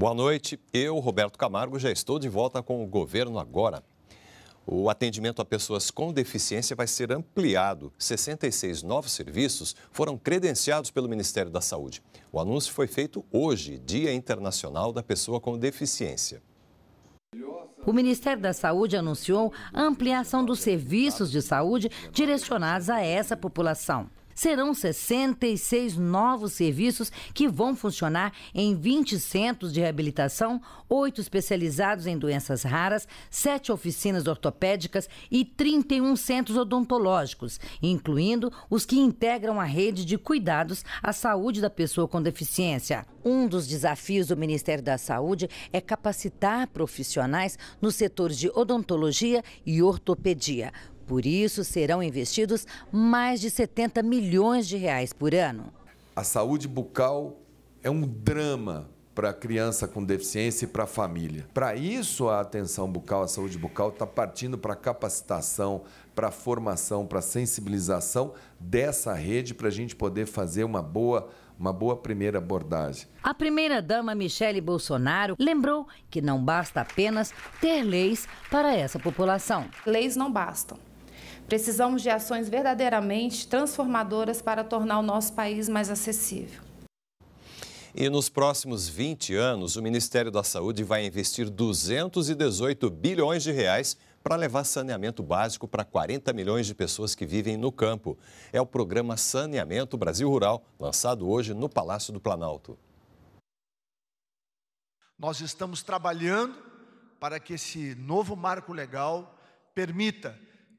Boa noite, eu, Roberto Camargo, já estou de volta com o Governo Agora. O atendimento a pessoas com deficiência vai ser ampliado. 66 novos serviços foram credenciados pelo Ministério da Saúde. O anúncio foi feito hoje, Dia Internacional da Pessoa com Deficiência. O Ministério da Saúde anunciou a ampliação dos serviços de saúde direcionados a essa população serão 66 novos serviços que vão funcionar em 20 centros de reabilitação, oito especializados em doenças raras, sete oficinas ortopédicas e 31 centros odontológicos, incluindo os que integram a rede de cuidados à saúde da pessoa com deficiência. Um dos desafios do Ministério da Saúde é capacitar profissionais nos setores de odontologia e ortopedia. Por isso, serão investidos mais de 70 milhões de reais por ano. A saúde bucal é um drama para a criança com deficiência e para a família. Para isso, a atenção bucal, a saúde bucal, está partindo para capacitação, para formação, para sensibilização dessa rede, para a gente poder fazer uma boa uma boa primeira abordagem. A primeira-dama Michele Bolsonaro lembrou que não basta apenas ter leis para essa população. Leis não bastam. Precisamos de ações verdadeiramente transformadoras para tornar o nosso país mais acessível. E nos próximos 20 anos, o Ministério da Saúde vai investir 218 bilhões de reais para levar saneamento básico para 40 milhões de pessoas que vivem no campo. É o programa Saneamento Brasil Rural, lançado hoje no Palácio do Planalto. Nós estamos trabalhando para que esse novo marco legal permita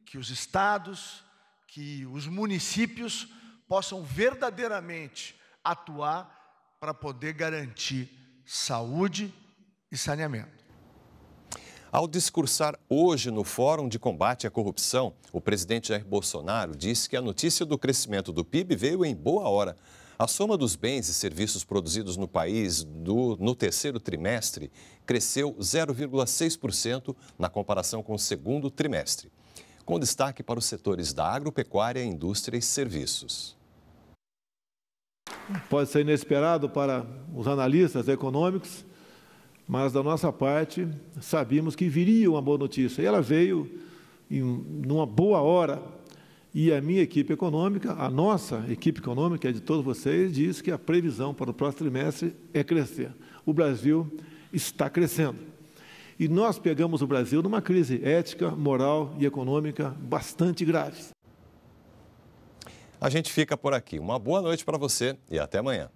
que os estados, que os municípios possam verdadeiramente atuar para poder garantir saúde e saneamento. Ao discursar hoje no Fórum de Combate à Corrupção, o presidente Jair Bolsonaro disse que a notícia do crescimento do PIB veio em boa hora. A soma dos bens e serviços produzidos no país do, no terceiro trimestre cresceu 0,6% na comparação com o segundo trimestre com destaque para os setores da agropecuária, indústria e serviços. Pode ser inesperado para os analistas econômicos, mas da nossa parte sabíamos que viria uma boa notícia. E ela veio em uma boa hora. E a minha equipe econômica, a nossa equipe econômica, é de todos vocês, diz que a previsão para o próximo trimestre é crescer. O Brasil está crescendo. E nós pegamos o Brasil numa crise ética, moral e econômica bastante grave. A gente fica por aqui. Uma boa noite para você e até amanhã.